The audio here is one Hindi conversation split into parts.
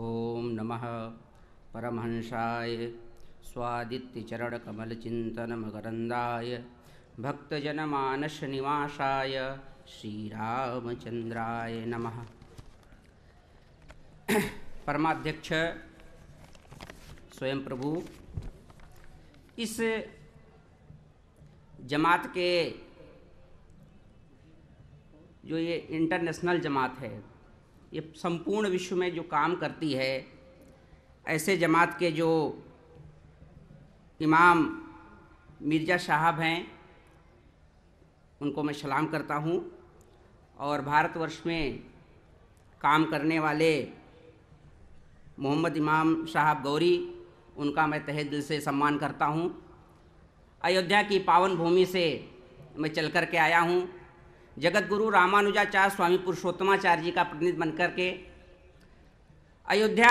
ओम नमः परमहंसाय स्वादित्यचरणकमलचिन्तनमकरन्दाय भक्तजनमानसनिवासाय श्रीरामचन्द्राय नमः परमाध्यक्ष स्वयं प्रभु इस जमात के जो ये इंटरनेशनल जमात है ये संपूर्ण विश्व में जो काम करती है ऐसे जमात के जो इमाम मिर्ज़ा साहब हैं उनको मैं सलाम करता हूँ और भारतवर्ष में काम करने वाले मोहम्मद इमाम साहब गौरी उनका मैं तहे दिल से सम्मान करता हूँ अयोध्या की पावन भूमि से मैं चल कर के आया हूँ जगतगुरु रामानुजाचार्य स्वामी पुरुषोत्तमाचार्य जी का प्रतिनिधि बनकर के अयोध्या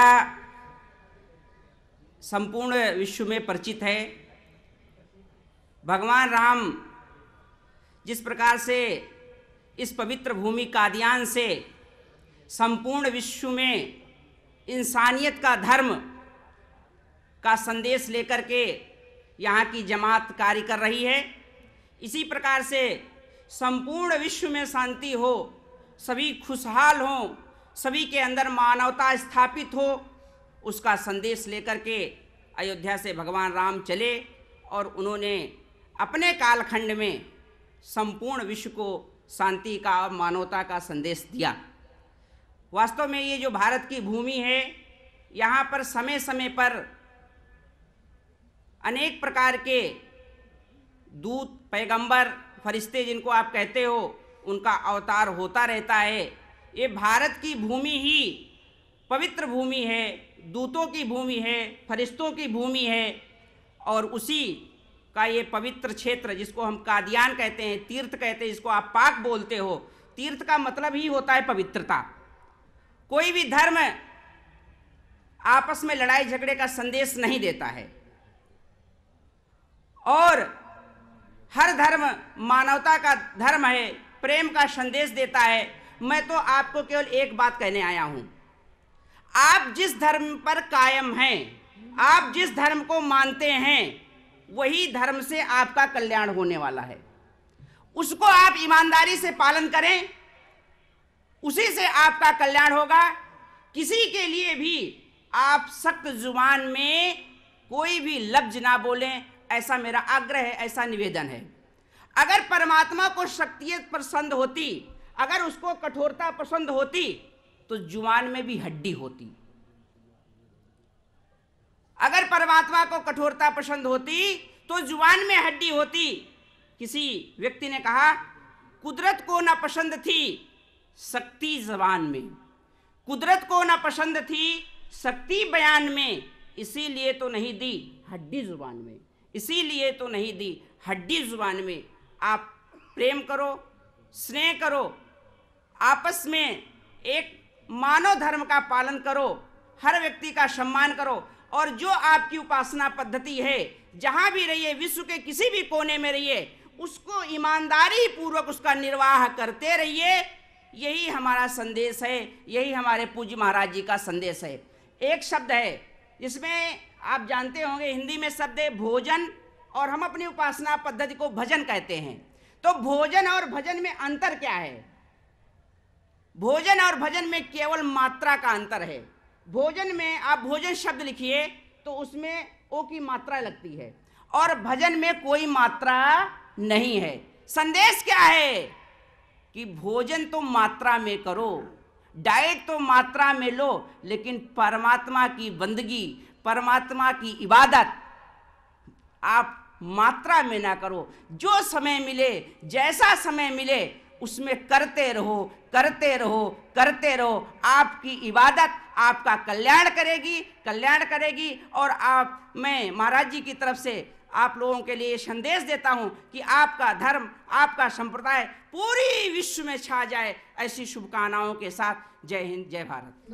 संपूर्ण विश्व में परिचित है भगवान राम जिस प्रकार से इस पवित्र भूमि कादियान से संपूर्ण विश्व में इंसानियत का धर्म का संदेश लेकर के यहाँ की जमात कार्य कर रही है इसी प्रकार से संपूर्ण विश्व में शांति हो सभी खुशहाल हों सभी के अंदर मानवता स्थापित हो उसका संदेश लेकर के अयोध्या से भगवान राम चले और उन्होंने अपने कालखंड में संपूर्ण विश्व को शांति का और मानवता का संदेश दिया वास्तव में ये जो भारत की भूमि है यहाँ पर समय समय पर अनेक प्रकार के दूत पैगंबर फरिश्ते जिनको आप कहते हो उनका अवतार होता रहता है ये भारत की भूमि ही पवित्र भूमि है दूतों की भूमि है फरिश्तों की भूमि है और उसी का ये पवित्र क्षेत्र जिसको हम कादियान कहते हैं तीर्थ कहते हैं जिसको आप पाक बोलते हो तीर्थ का मतलब ही होता है पवित्रता कोई भी धर्म आपस में लड़ाई झगड़े का संदेश नहीं देता है और हर धर्म मानवता का धर्म है प्रेम का संदेश देता है मैं तो आपको केवल एक बात कहने आया हूं आप जिस धर्म पर कायम हैं आप जिस धर्म को मानते हैं वही धर्म से आपका कल्याण होने वाला है उसको आप ईमानदारी से पालन करें उसी से आपका कल्याण होगा किसी के लिए भी आप सख्त जुबान में कोई भी लफ्ज ना बोलें ऐसा मेरा आग्रह है ऐसा निवेदन है अगर परमात्मा को शक्तियत पसंद होती अगर उसको कठोरता पसंद होती तो जुबान में भी हड्डी होती अगर परमात्मा को कठोरता पसंद होती तो जुबान में हड्डी होती किसी व्यक्ति ने कहा कुदरत को ना पसंद थी शक्ति जबान में कुदरत को ना पसंद थी शक्ति बयान में इसीलिए तो नहीं दी हड्डी जुबान में इसीलिए तो नहीं दी हड्डी जुबान में आप प्रेम करो स्नेह करो आपस में एक मानव धर्म का पालन करो हर व्यक्ति का सम्मान करो और जो आपकी उपासना पद्धति है जहाँ भी रहिए विश्व के किसी भी कोने में रहिए उसको ईमानदारी पूर्वक उसका निर्वाह करते रहिए यही हमारा संदेश है यही हमारे पूज्य महाराज जी का संदेश है एक शब्द है जिसमें आप जानते होंगे हिंदी में शब्द है भोजन और हम अपनी उपासना पद्धति को भजन कहते हैं तो भोजन और भजन में अंतर क्या है भोजन और भजन में केवल मात्रा का अंतर है भोजन में आप भोजन शब्द लिखिए तो उसमें ओ की मात्रा लगती है और भजन में कोई मात्रा नहीं है संदेश क्या है कि भोजन तो मात्रा में करो डाइट तो मात्रा में लो लेकिन परमात्मा की बंदगी परमात्मा की इबादत आप मात्रा में ना करो जो समय मिले जैसा समय मिले उसमें करते रहो करते रहो करते रहो आपकी इबादत आपका कल्याण करेगी कल्याण करेगी और आप मैं महाराज जी की तरफ से आप लोगों के लिए संदेश देता हूँ कि आपका धर्म आपका संप्रदाय पूरी विश्व में छा जाए ऐसी शुभकामनाओं के साथ जय हिंद जय भारत